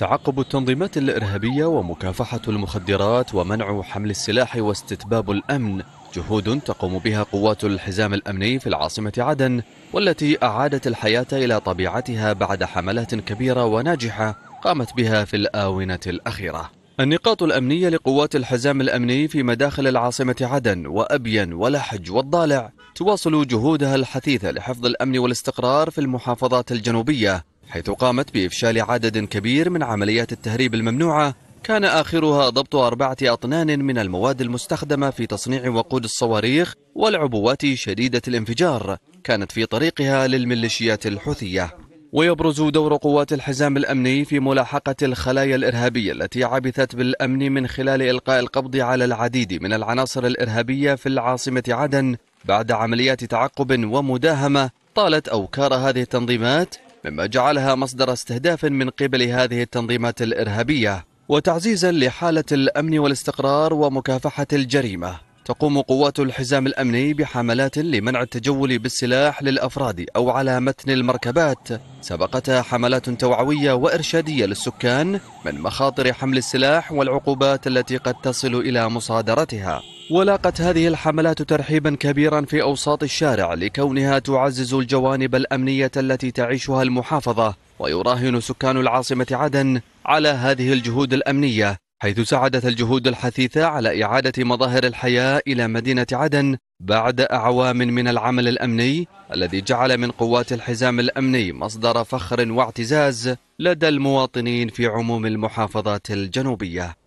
تعقب التنظيمات الإرهابية ومكافحة المخدرات ومنع حمل السلاح واستتباب الأمن جهود تقوم بها قوات الحزام الأمني في العاصمة عدن والتي أعادت الحياة إلى طبيعتها بعد حملات كبيرة وناجحة قامت بها في الآونة الأخيرة النقاط الأمنية لقوات الحزام الأمني في مداخل العاصمة عدن وأبين ولحج والضالع تواصل جهودها الحثيثة لحفظ الأمن والاستقرار في المحافظات الجنوبية حيث قامت بإفشال عدد كبير من عمليات التهريب الممنوعة كان آخرها ضبط أربعة أطنان من المواد المستخدمة في تصنيع وقود الصواريخ والعبوات شديدة الانفجار كانت في طريقها للميليشيات الحوثية ويبرز دور قوات الحزام الأمني في ملاحقة الخلايا الإرهابية التي عبثت بالأمن من خلال إلقاء القبض على العديد من العناصر الإرهابية في العاصمة عدن بعد عمليات تعقب ومداهمة طالت أوكار هذه التنظيمات مما جعلها مصدر استهداف من قبل هذه التنظيمات الإرهابية وتعزيزا لحالة الأمن والاستقرار ومكافحة الجريمة تقوم قوات الحزام الأمني بحملات لمنع التجول بالسلاح للأفراد أو على متن المركبات سبقتها حملات توعوية وإرشادية للسكان من مخاطر حمل السلاح والعقوبات التي قد تصل إلى مصادرتها ولاقت هذه الحملات ترحيبا كبيرا في أوساط الشارع لكونها تعزز الجوانب الأمنية التي تعيشها المحافظة ويراهن سكان العاصمة عدن على هذه الجهود الأمنية حيث ساعدت الجهود الحثيثة على إعادة مظاهر الحياة إلى مدينة عدن بعد أعوام من العمل الأمني الذي جعل من قوات الحزام الأمني مصدر فخر واعتزاز لدى المواطنين في عموم المحافظات الجنوبية